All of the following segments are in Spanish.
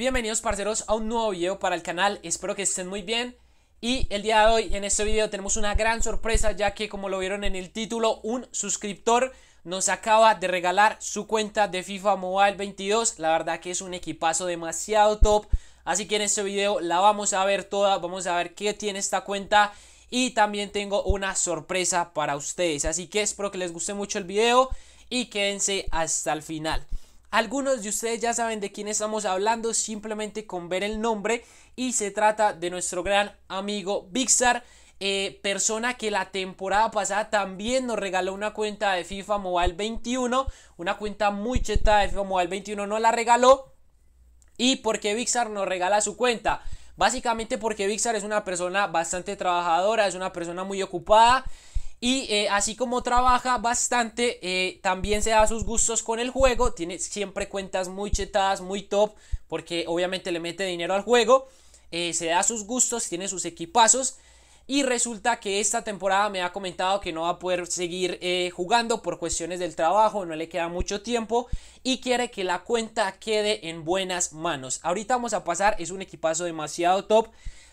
Bienvenidos parceros a un nuevo video para el canal, espero que estén muy bien y el día de hoy en este video tenemos una gran sorpresa ya que como lo vieron en el título un suscriptor nos acaba de regalar su cuenta de FIFA Mobile 22, la verdad que es un equipazo demasiado top así que en este video la vamos a ver toda, vamos a ver qué tiene esta cuenta y también tengo una sorpresa para ustedes así que espero que les guste mucho el video y quédense hasta el final algunos de ustedes ya saben de quién estamos hablando simplemente con ver el nombre y se trata de nuestro gran amigo Bixar. Eh, persona que la temporada pasada también nos regaló una cuenta de FIFA Mobile 21, una cuenta muy cheta de FIFA Mobile 21 no la regaló y porque Bixar nos regala su cuenta, básicamente porque Bixar es una persona bastante trabajadora, es una persona muy ocupada, y eh, así como trabaja bastante, eh, también se da sus gustos con el juego. Tiene siempre cuentas muy chetadas, muy top, porque obviamente le mete dinero al juego. Eh, se da sus gustos, tiene sus equipazos. Y resulta que esta temporada me ha comentado que no va a poder seguir jugando por cuestiones del trabajo, no le queda mucho tiempo y quiere que la cuenta quede en buenas manos. Ahorita vamos a pasar, es un equipazo demasiado top.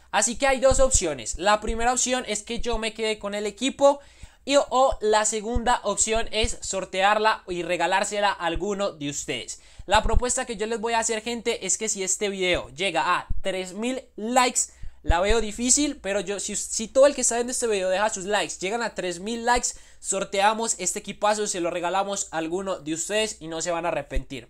Así que hay dos opciones. La primera opción es que yo me quede con el equipo y o la segunda opción es sortearla y regalársela a alguno de ustedes. La propuesta que yo les voy a hacer, gente, es que si este video llega a 3000 likes, la veo difícil, pero yo, si, si, todo el que está viendo este video deja sus likes, llegan a 3000 likes, sorteamos este equipazo, se lo regalamos a alguno de ustedes y no se van a arrepentir.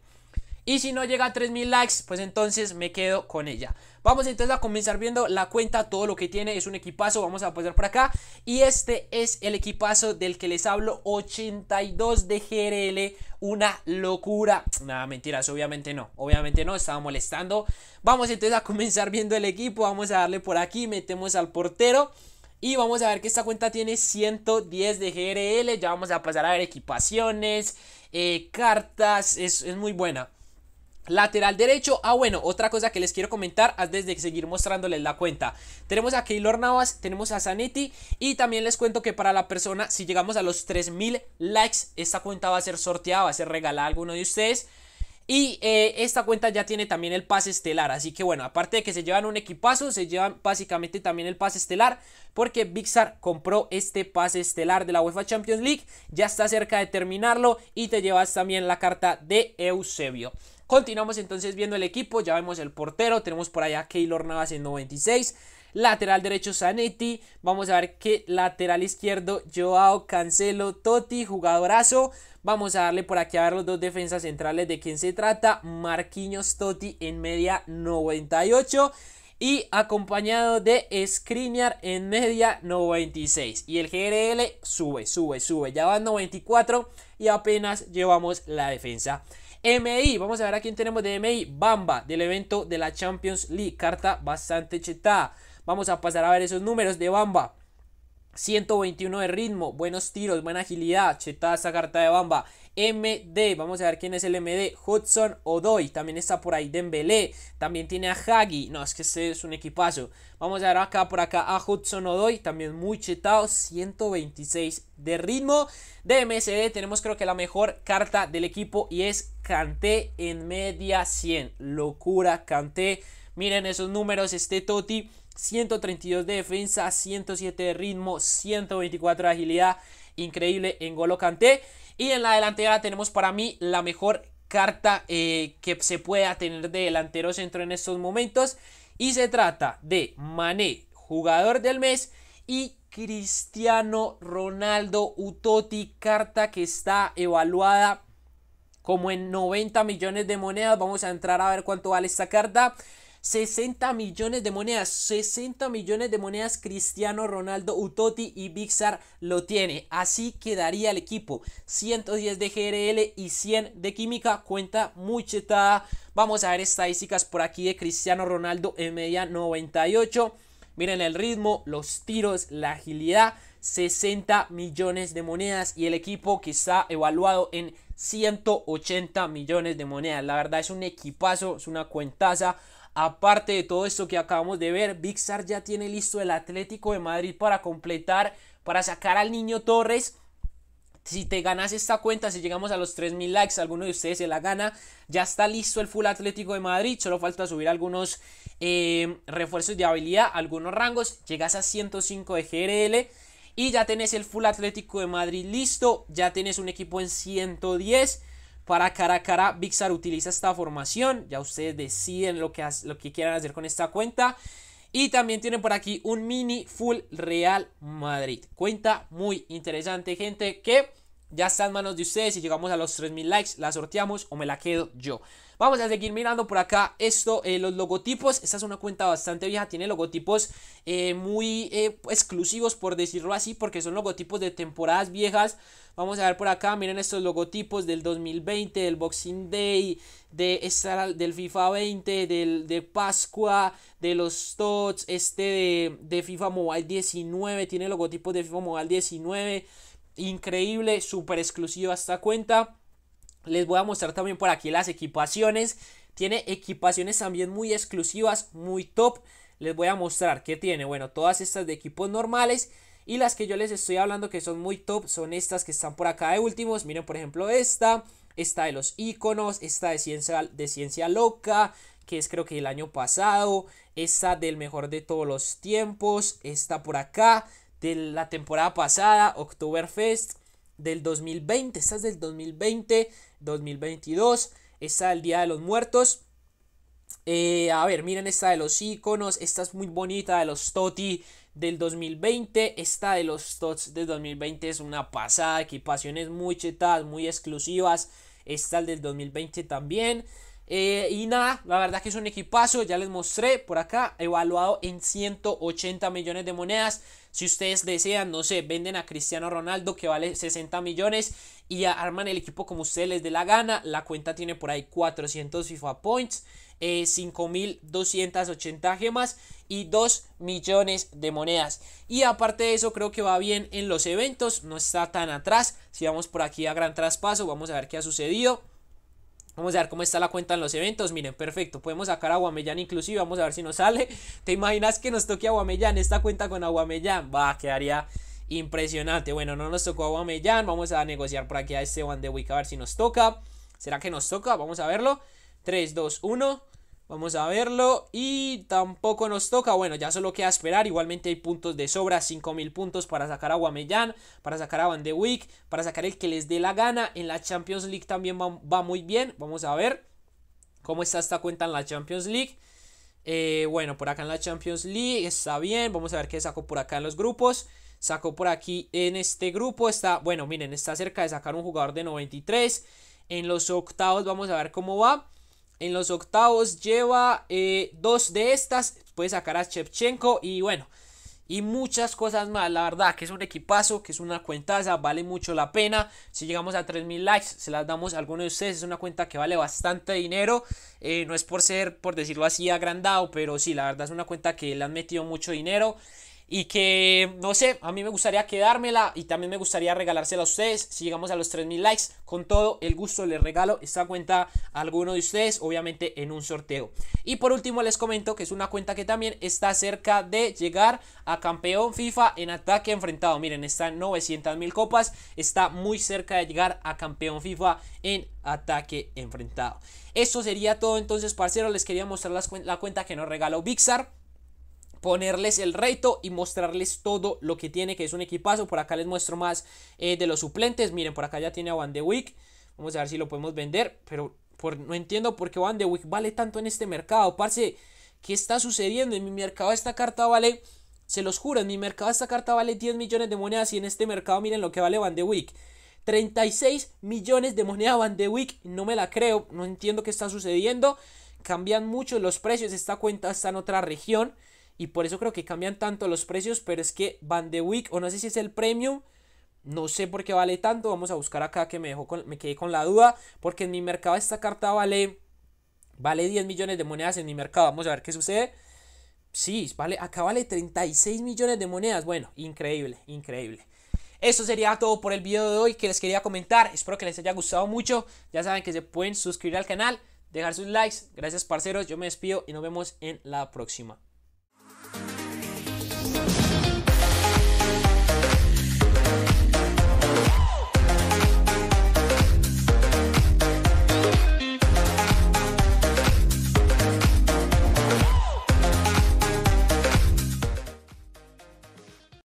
Y si no llega a 3000 likes, pues entonces me quedo con ella. Vamos entonces a comenzar viendo la cuenta, todo lo que tiene es un equipazo, vamos a pasar por acá. Y este es el equipazo del que les hablo, 82 de GRL, una locura. Nada, mentiras, obviamente no, obviamente no, estaba molestando. Vamos entonces a comenzar viendo el equipo, vamos a darle por aquí, metemos al portero. Y vamos a ver que esta cuenta tiene 110 de GRL, ya vamos a pasar a ver equipaciones, eh, cartas, es, es muy buena. Lateral derecho, ah bueno, otra cosa que les quiero comentar antes de seguir mostrándoles la cuenta Tenemos a Keylor Navas, tenemos a Zanetti y también les cuento que para la persona si llegamos a los 3000 likes Esta cuenta va a ser sorteada, va a ser regalada a alguno de ustedes y eh, esta cuenta ya tiene también el pase estelar. Así que bueno, aparte de que se llevan un equipazo, se llevan básicamente también el pase estelar. Porque Bixar compró este pase estelar de la UEFA Champions League. Ya está cerca de terminarlo. Y te llevas también la carta de Eusebio. Continuamos entonces viendo el equipo. Ya vemos el portero. Tenemos por allá a Keylor Navas en 96. Lateral derecho Zanetti. Vamos a ver qué lateral izquierdo Joao Cancelo Totti, jugadorazo. Vamos a darle por aquí a ver los dos defensas centrales de quién se trata. Marquinhos Totti en media 98 y acompañado de Skriniar en media 96 y el GRL sube, sube, sube, ya van 94 y apenas llevamos la defensa. MI, vamos a ver a quién tenemos de MI, Bamba del evento de la Champions League, carta bastante chetada. Vamos a pasar a ver esos números de Bamba. 121 de ritmo, buenos tiros, buena agilidad, Chetada esta carta de Bamba. MD, vamos a ver quién es el MD, Hudson Odoy, también está por ahí Dembélé, también tiene a Hagi, no, es que este es un equipazo. Vamos a ver acá por acá a Hudson Odoy, también muy chetado, 126 de ritmo. De MSD tenemos creo que la mejor carta del equipo y es Canté en media 100, locura Canté. Miren esos números, este Toti 132 de defensa, 107 de ritmo, 124 de agilidad. Increíble en Golo Y en la delantera tenemos para mí la mejor carta eh, que se pueda tener de delantero centro en estos momentos. Y se trata de Mané, jugador del mes, y Cristiano Ronaldo Utoti, carta que está evaluada como en 90 millones de monedas. Vamos a entrar a ver cuánto vale esta carta. 60 millones de monedas, 60 millones de monedas Cristiano Ronaldo, Utoti y Bixar lo tiene. Así quedaría el equipo. 110 de GRL y 100 de química, cuenta muy Vamos a ver estadísticas por aquí de Cristiano Ronaldo en media 98. Miren el ritmo, los tiros, la agilidad. 60 millones de monedas y el equipo que está evaluado en 180 millones de monedas. La verdad es un equipazo, es una cuentaza. Aparte de todo esto que acabamos de ver, Vixar ya tiene listo el Atlético de Madrid para completar, para sacar al niño Torres. Si te ganas esta cuenta, si llegamos a los 3.000 likes, alguno de ustedes se la gana. Ya está listo el full Atlético de Madrid. Solo falta subir algunos eh, refuerzos de habilidad, algunos rangos. Llegas a 105 de GRL. Y ya tenés el full Atlético de Madrid listo. Ya tenés un equipo en 110. Para cara a cara, Bixar utiliza esta formación. Ya ustedes deciden lo que, lo que quieran hacer con esta cuenta. Y también tienen por aquí un mini full Real Madrid. Cuenta muy interesante, gente, que ya está en manos de ustedes. Si llegamos a los 3.000 likes, la sorteamos o me la quedo yo. Vamos a seguir mirando por acá esto, eh, los logotipos. Esta es una cuenta bastante vieja, tiene logotipos eh, muy eh, exclusivos, por decirlo así, porque son logotipos de temporadas viejas. Vamos a ver por acá, miren estos logotipos del 2020, del Boxing Day, de esta, del FIFA 20, del, de Pascua, de los TOTS, este de, de FIFA Mobile 19, tiene logotipos de FIFA Mobile 19 increíble, súper exclusiva esta cuenta. Les voy a mostrar también por aquí las equipaciones. Tiene equipaciones también muy exclusivas, muy top. Les voy a mostrar que tiene, bueno, todas estas de equipos normales. Y las que yo les estoy hablando que son muy top son estas que están por acá de últimos. Miren, por ejemplo, esta. Esta de los iconos. Esta de ciencia, de ciencia loca que es creo que el año pasado, esta del mejor de todos los tiempos, esta por acá, de la temporada pasada, Oktoberfest del 2020, esta es del 2020, 2022, esta del Día de los Muertos. Eh, a ver, miren esta de los iconos, esta es muy bonita de los Toti del 2020, esta de los Tots del 2020 es una pasada, equipaciones muy chetadas, muy exclusivas, esta del 2020 también. Eh, y nada, la verdad que es un equipazo, ya les mostré por acá, evaluado en 180 millones de monedas. Si ustedes desean, no sé, venden a Cristiano Ronaldo que vale 60 millones y arman el equipo como ustedes les dé la gana. La cuenta tiene por ahí 400 FIFA Points, 5.280 eh, gemas y 2 millones de monedas. Y aparte de eso, creo que va bien en los eventos, no está tan atrás. Si vamos por aquí a gran traspaso, vamos a ver qué ha sucedido. Vamos a ver cómo está la cuenta en los eventos. Miren, perfecto. Podemos sacar a guamellán inclusive. Vamos a ver si nos sale. ¿Te imaginas que nos toque a guamellán Esta cuenta con Aguamellán. Va, quedaría impresionante. Bueno, no nos tocó a guamellán Vamos a negociar por aquí a one de Wick a ver si nos toca. ¿Será que nos toca? Vamos a verlo. 3, 2, 1. Vamos a verlo y tampoco nos toca, bueno ya solo queda esperar, igualmente hay puntos de sobra, 5000 puntos para sacar a Guamellán, para sacar a Van de Wick, para sacar el que les dé la gana, en la Champions League también va, muy bien, vamos a ver cómo está esta cuenta en la Champions League. Eh, bueno, por acá en la Champions League está bien. Vamos a ver qué sacó por acá en los grupos. Sacó por aquí en este grupo. Está, bueno, miren, está cerca de sacar un jugador de 93. En los octavos vamos a ver cómo va. En los octavos lleva eh, dos de estas. Puede sacar a Shevchenko y bueno. Y muchas cosas más. La verdad que es un equipazo, que es una cuentaza, vale mucho la pena. Si llegamos a 3.000 likes, se las damos a alguno de ustedes. Es una cuenta que vale bastante dinero. Eh, no es por ser, por decirlo así, agrandado, pero sí, la verdad es una cuenta que le han metido mucho dinero y que, no sé, a mí me gustaría quedármela y también me gustaría regalársela a ustedes. Si llegamos a los 3.000 likes, con todo el gusto les regalo esta cuenta a alguno de ustedes, obviamente en un sorteo. Y por último les comento que es una cuenta que también está cerca de llegar a campeón FIFA en ataque enfrentado. Miren, están en 900.000 copas, está muy cerca de llegar a campeón FIFA en ataque enfrentado. Eso sería todo entonces, parceros. Les quería mostrar la cuenta que nos regaló Bixar ponerles el reto y mostrarles todo lo que tiene, que es un equipazo. Por acá les muestro más eh, de los suplentes. Miren, por acá ya tiene a Van de Wick. Vamos a ver si lo podemos vender, pero no entiendo por qué Van de Wick vale tanto en este mercado. Parce, ¿qué está sucediendo? En mi mercado esta carta vale, se los juro, en mi mercado esta carta vale 10 millones de monedas y en este mercado miren lo que vale Van de Wick. 36 millones de moneda Van de Wick, no me la creo, no entiendo qué está sucediendo. Cambian mucho los precios, esta cuenta está en otra región y por eso creo que cambian tanto los precios, pero es que Van de week o no sé si es el premium, no sé por qué vale tanto, vamos a buscar acá que me, dejó con, me quedé con la duda, porque en mi mercado esta carta vale, vale 10 millones de monedas en mi mercado, vamos a ver qué sucede. Sí, vale, acá vale 36 millones de monedas, bueno, increíble, increíble. Eso sería todo por el video de hoy que les quería comentar, espero que les haya gustado mucho, ya saben que se pueden suscribir al canal, dejar sus likes, gracias parceros, yo me despido y nos vemos en la próxima.